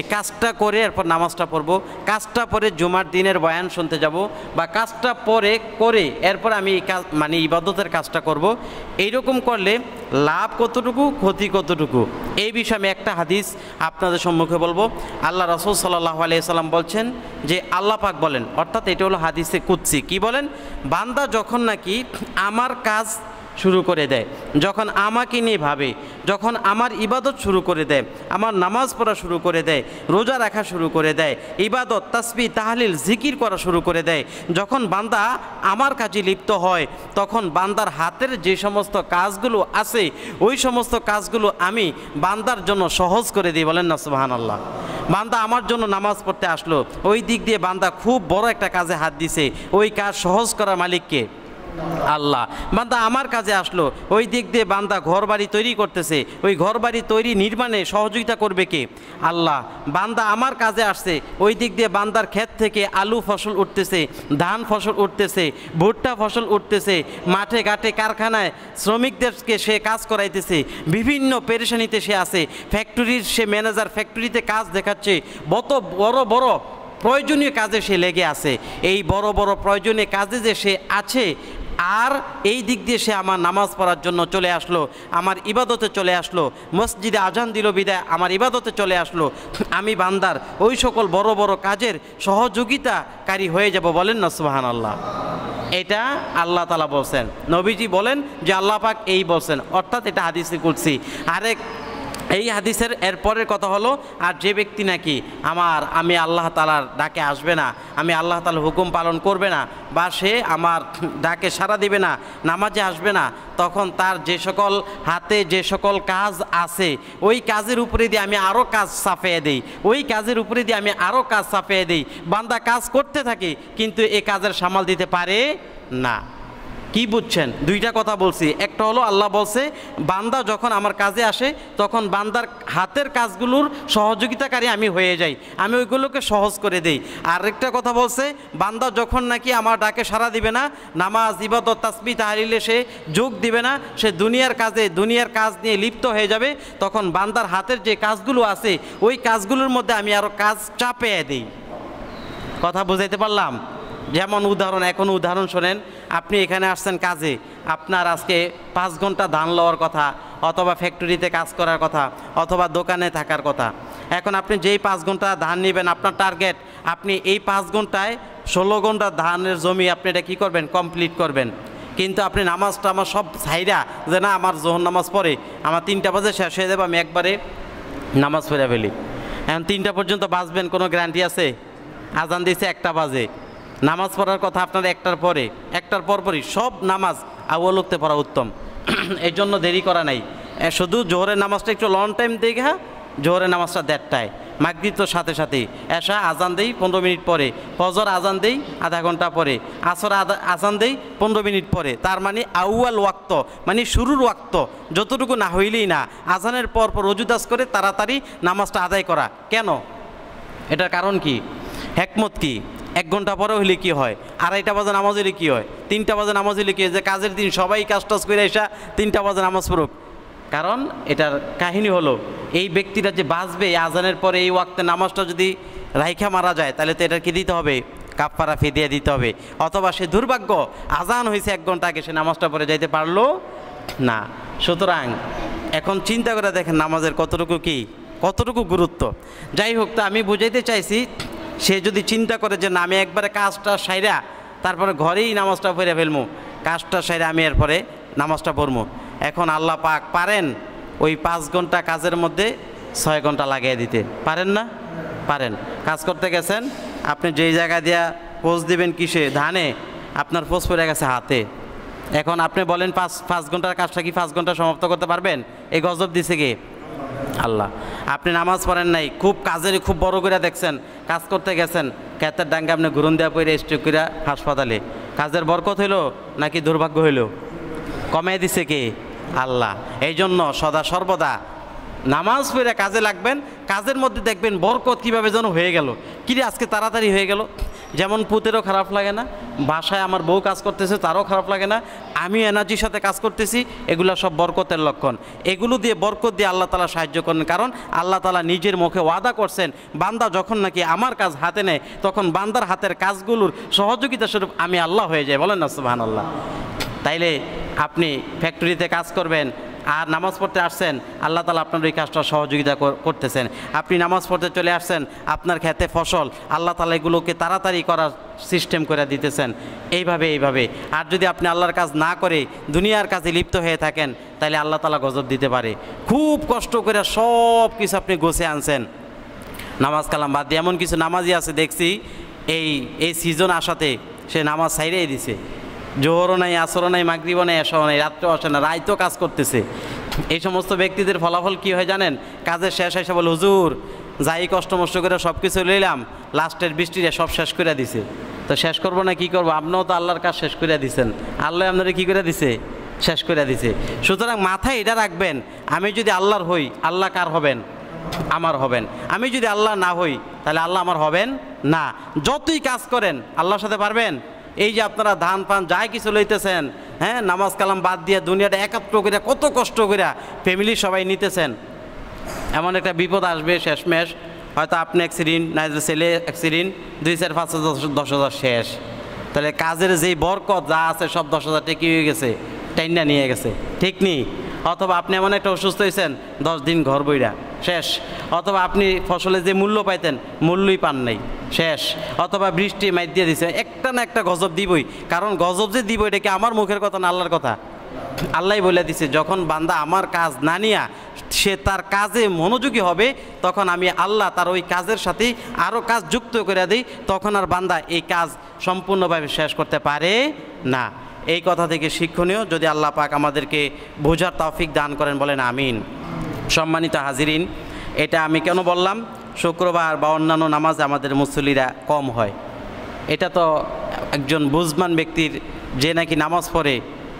এই কাজটা করে এরপর নামাজটা পড়ব কাজটা পরে জুমার দিনের বয়ান শুনতে যাব বা কাজটা পরে করে এরপর আমি কাজ মানে ইবাদতের কাজটা করব এইরকম করলে লাভ কতটুকু ক্ষতি কতটুকু এই বিষয়ে আমি একটা হাদিস আপনাদের সম্মুখে বলবো আল্লাহ রসুল সাল্লাহ আলিয়াল্লাম বলছেন যে আল্লাহ পাক বলেন অর্থাৎ এটা হলো হাদিসে কুৎসি কি বলেন বান্দা যখন নাকি আমার কাজ শুরু করে দেয় যখন আমাকে নিয়ে ভাবে যখন আমার ইবাদত শুরু করে দেয় আমার নামাজ পড়া শুরু করে দেয় রোজা রাখা শুরু করে দেয় ইবাদত তাসবি তাহলিল জিকির করা শুরু করে দেয় যখন বান্দা আমার কাজে লিপ্ত হয় তখন বান্দার হাতের যে সমস্ত কাজগুলো আছে ওই সমস্ত কাজগুলো আমি বান্দার জন্য সহজ করে দিই বলেন না সুবাহান আল্লাহ বান্দা আমার জন্য নামাজ পড়তে আসলো ওই দিক দিয়ে বান্দা খুব বড় একটা কাজে হাত দিছে ওই কাজ সহজ করা মালিককে আল্লাহ বান্দা আমার কাজে আসলো ওই দিক দিয়ে বান্দা ঘর বাড়ি তৈরি করতেছে ওই ঘর বাড়ি তৈরি নির্মাণে সহযোগিতা করবে কে আল্লাহ বান্দা আমার কাজে আসছে ওই দিক দিয়ে বান্দার ক্ষেত থেকে আলু ফসল উঠতেছে ধান ফসল উঠতেছে ভুট্টা ফসল উঠতেছে মাঠে ঘাটে কারখানায় শ্রমিকদেরকে সে কাজ করাইতেছে বিভিন্ন পেরেশানিতে সে আছে ফ্যাক্টরির সে ম্যানেজার ফ্যাক্টরিতে কাজ দেখাচ্ছে বত বড় বড় প্রয়োজনীয় কাজে সে লেগে আছে এই বড় বড় প্রয়োজনীয় কাজে যে সে আছে আর এই দিক দিয়ে সে আমার নামাজ পড়ার জন্য চলে আসলো আমার ইবাদতে চলে আসলো মসজিদে আজান দিল বিদায় আমার ইবাদতে চলে আসলো আমি বান্দার ওই সকল বড় বড় কাজের সহযোগিতাকারী হয়ে যাব বলেন না সুবাহান আল্লাহ এটা আল্লাহ তালা বলছেন নবীজি বলেন যে আল্লাহ পাক এই বলছেন অর্থাৎ এটা হাদিসি করছি আরেক এই হাদিসের এরপরের কথা হলো আর যে ব্যক্তি নাকি আমার আমি আল্লাহ তালার ডাকে আসবে না আমি আল্লাহ তালার হুকুম পালন করবে না বা সে আমার ডাকে সাড়া দিবে না নামাজে আসবে না তখন তার যে সকল হাতে যে সকল কাজ আছে ওই কাজের উপরে দিয়ে আমি আরও কাজ সাফিয়ে দিই ওই কাজের উপরে দিয়ে আমি আরও কাজ সাফিয়ে দিই বান্দা কাজ করতে থাকি কিন্তু এ কাজের সামাল দিতে পারে না কি বুঝছেন দুইটা কথা বলছি একটা হলো আল্লাহ বলছে বান্দা যখন আমার কাজে আসে তখন বান্দার হাতের কাজগুলোর সহযোগিতাকারী আমি হয়ে যাই আমি ওইগুলোকে সহজ করে দেই আরেকটা কথা বলছে বান্দা যখন নাকি আমার ডাকে সাড়া দিবে না নামাজ ইবাদ তাসমি তাহারিলে সে যোগ দিবে না সে দুনিয়ার কাজে দুনিয়ার কাজ নিয়ে লিপ্ত হয়ে যাবে তখন বান্দার হাতের যে কাজগুলো আছে ওই কাজগুলোর মধ্যে আমি আরও কাজ চাপে দিই কথা বুঝাইতে পারলাম যেমন উদাহরণ এখন উদাহরণ শোনেন আপনি এখানে আসছেন কাজে আপনার আজকে পাঁচ ঘন্টা ধান লওয়ার কথা অথবা ফ্যাক্টরিতে কাজ করার কথা অথবা দোকানে থাকার কথা এখন আপনি যেই পাঁচ ঘন্টা ধান নেবেন আপনার টার্গেট আপনি এই পাঁচ ঘন্টায় ষোলো ঘন্টা ধানের জমি আপনি এটা কী করবেন কমপ্লিট করবেন কিন্তু আপনি নামাজটা আমার সব সাইরা যে না আমার জোহর নামাজ পড়ে আমার তিনটা বাজে শেষ হয়ে যাবে আমি একবারে নামাজ পড়ে ফেলি এখন তিনটা পর্যন্ত বাঁচবেন কোনো গ্যারান্টি আছে আজান দিয়েছে একটা বাজে নামাজ পড়ার কথা আপনার একটার পরে একটার পরপরই সব নামাজ আউ্বলুকতে পড়া উত্তম এই জন্য দেরি করা নাই শুধু জোহরের নামাজটা একটু লং টাইম দেখে হ্যাঁ? জোহরের নামাজটা দেড়টায় মাগদিত সাথে সাথে এসা আজান দেই পনেরো মিনিট পরে ফজর আজান দেই আধা ঘন্টা পরে আসর আজান দেই পনেরো মিনিট পরে তার মানে আউয়াল ওয়াক্ত মানে শুরুর ওয়াক্ত যতটুকু না হইলেই না আজানের পর পর রজুদাস করে তাড়াতাড়ি নামাজটা আদায় করা কেন এটার কারণ কি হেকমত কি এক ঘন্টা পরে হইলে কী হয় আড়াইটা বাজে নামাজ হইলে কী হয় তিনটা বাজে নামাজ হইলে কী হয় যে কাজের দিন সবাই কাজ টাজ করে এসা তিনটা বাজে নামাজ পড়ুক কারণ এটার কাহিনী হলো এই ব্যক্তিটা যে বাঁচবে আজানের পরে এই ওয়াক্তে নামাজটা যদি রাইখা মারা যায় তাহলে তো এটা কি দিতে হবে কাপড়া ফিদিয়ে দিতে হবে অথবা সে দুর্ভাগ্য আজান হয়েছে এক ঘন্টা আগে সে নামাজটা পরে যাইতে পারলো না সুতরাং এখন চিন্তা করে দেখেন নামাজের কতটুকু কি কতটুকু গুরুত্ব যাই হোক তো আমি বুঝাইতে চাইছি সে যদি চিন্তা করে যে না আমি একবারে কাজটা সাইরা তারপরে ঘরেই নামাজটা ফেরে ফেলবো কাজটা সাইরা আমি এরপরে নামাজটা পড়বো এখন আল্লাহ পাক পারেন ওই পাঁচ ঘন্টা কাজের মধ্যে ছয় ঘন্টা লাগিয়ে দিতে পারেন না পারেন কাজ করতে গেছেন আপনি যেই জায়গা দিয়া পোজ দিবেন কিসে ধানে আপনার পোজ পড়ে গেছে হাতে এখন আপনি বলেন পাঁচ পাঁচ ঘন্টার কাজটা কি পাঁচ ঘন্টা সমাপ্ত করতে পারবেন এই গজব দিছে গিয়ে আল্লাহ আপনি নামাজ পড়েন নাই খুব কাজের খুব বড় করে দেখছেন কাজ করতে গেছেন ক্যাতের ডাঙ্গে আপনি গুরুন দেওয়া পড়ে স্ট্রোক করে হাসপাতালে কাজের বরকত হইল নাকি দুর্ভাগ্য হইল কমাই দিছে কে আল্লাহ এই জন্য সদা সর্বদা নামাজ পড়ে কাজে লাগবেন কাজের মধ্যে দেখবেন বরকত কিভাবে যেন হয়ে গেল কি আজকে তাড়াতাড়ি হয়ে গেল যেমন পুতেরও খারাপ লাগে না বাসায় আমার বউ কাজ করতেছে তারও খারাপ লাগে না আমি এনার্জির সাথে কাজ করতেছি এগুলো সব বরকতের লক্ষণ এগুলো দিয়ে বরকত দিয়ে আল্লাহ তালা সাহায্য করেন কারণ আল্লাহ তালা নিজের মুখে ওয়াদা করছেন বান্দা যখন নাকি আমার কাজ হাতে নেয় তখন বান্দার হাতের কাজগুলোর সহযোগিতা স্বরূপ আমি আল্লাহ হয়ে যাই বলেন না সুবাহান আল্লাহ তাইলে আপনি ফ্যাক্টরিতে কাজ করবেন আর নামাজ পড়তে আসছেন আল্লাহ তালা আপনার ওই কাজটা সহযোগিতা করতেছেন আপনি নামাজ পড়তে চলে আসছেন আপনার খেতে ফসল আল্লাহ তালা এগুলোকে তাড়াতাড়ি করার সিস্টেম করে দিতেছেন এইভাবে এইভাবে আর যদি আপনি আল্লাহর কাজ না করে দুনিয়ার কাজে লিপ্ত হয়ে থাকেন তাহলে আল্লাহ তালা গজব দিতে পারে খুব কষ্ট করে সব কিছু আপনি গোছে আনছেন নামাজ কালাম বাদ দিয়ে এমন কিছু নামাজই আছে দেখছি এই এই সিজন আসাতে সে নামাজ সাইড়েই দিছে জোহরও নাই আসরও নাই মাগরিবও নাই এসও নাই রাত্রেও আসে না রাইতেও কাজ করতেছে এই সমস্ত ব্যক্তিদের ফলাফল কি হয় জানেন কাজের শেষ হয়ে বলে হুজুর যাই কষ্ট মষ্ট করে সব কিছু লইলাম লাস্টের বৃষ্টিতে সব শেষ করে দিছে তো শেষ করবো না কি করবো আপনিও তো আল্লাহর কাজ শেষ করে দিছেন আল্লাহ আপনারা কি করে দিছে শেষ করে দিছে সুতরাং মাথায় এটা রাখবেন আমি যদি আল্লাহর হই আল্লাহ কার হবেন আমার হবেন আমি যদি আল্লাহ না হই তাহলে আল্লাহ আমার হবেন না যতই কাজ করেন আল্লাহর সাথে পারবেন এই যে আপনারা ধান পান যাই কিছু লইতেছেন হ্যাঁ নামাজ কালাম বাদ দিয়ে দুনিয়াটা একাত্র করে কত কষ্ট করে ফ্যামিলি সবাই নিতেছেন এমন একটা বিপদ আসবে শেষমেশ হয়তো আপনি অ্যাক্সিডেন্ট নাইজের ছেলে অ্যাক্সিডেন্ট দুই চার পাঁচ হাজার দশ হাজার শেষ তাহলে কাজের যেই বরকত যা আছে সব দশ হাজার টেকি হয়ে গেছে টাইনা নিয়ে গেছে ঠিক নেই অথবা আপনি এমন একটা অসুস্থ হয়েছেন দশ দিন ঘর বইরা শেষ অথবা আপনি ফসলের যে মূল্য পাইতেন মূল্যই পান নাই শেষ অথবা বৃষ্টি মাই দিয়ে দিছে একটা না একটা গজব দিবই কারণ গজব যে দিব এটা কি আমার মুখের কথা না আল্লাহর কথা আল্লাহ বলে দিছে যখন বান্দা আমার কাজ না নিয়া সে তার কাজে মনোযোগী হবে তখন আমি আল্লাহ তার ওই কাজের সাথে আরও কাজ যুক্ত করে দিই তখন আর বান্দা এই কাজ সম্পূর্ণভাবে শেষ করতে পারে না এই কথা থেকে শিক্ষণীয় যদি আল্লাহ পাক আমাদেরকে বোঝার তৌফিক দান করেন বলেন আমিন সম্মানিত হাজিরিন এটা আমি কেন বললাম শুক্রবার বা অন্যান্য নামাজে আমাদের মুসল্লিরা কম হয় এটা তো একজন বুজমান ব্যক্তির যে নাকি নামাজ পড়ে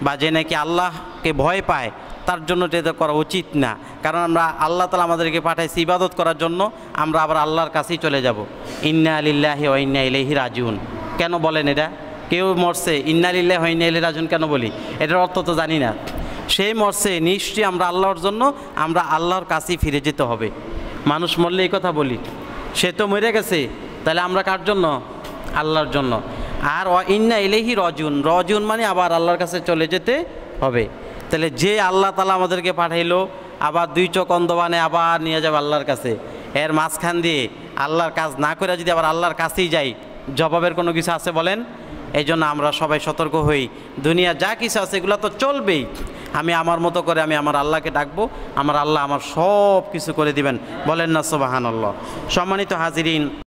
বা যে নাকি আল্লাহকে ভয় পায় তার জন্য এটা করা উচিত না কারণ আমরা আল্লাহ তালা আমাদেরকে পাঠাইছি ইবাদত করার জন্য আমরা আবার আল্লাহর কাছেই চলে যাব ইন্না আলিল্লাহি ইন্না ইলাইহি রাজুন কেন বলেন এটা কেউ মরছে ইন্না আলিল্লাহ ইন্না রাজুন কেন বলি এটার অর্থ তো জানি না সেই মরছে নিশ্চয়ই আমরা আল্লাহর জন্য আমরা আল্লাহর কাছেই ফিরে যেতে হবে মানুষ মরলে এই কথা বলি সে তো মরে গেছে তাহলে আমরা কার জন্য আল্লাহর জন্য আর ইন্না এলেহি রজুন রজুন মানে আবার আল্লাহর কাছে চলে যেতে হবে তাহলে যে আল্লাহ তালা আমাদেরকে পাঠাইলো আবার দুই চোখ অন্ধবানে আবার নিয়ে যাবে আল্লাহর কাছে এর মাঝখান দিয়ে আল্লাহর কাজ না করে যদি আবার আল্লাহর কাছেই যাই জবাবের কোনো কিছু আছে বলেন এই জন্য আমরা সবাই সতর্ক হই দুনিয়া যা কিছু আছে এগুলো তো চলবেই আমি আমার মতো করে আমি আমার আল্লাহকে ডাকবো আমার আল্লাহ আমার সব কিছু করে দিবেন বলেন না সোবাহান আল্লাহ সম্মানিত হাজিরিন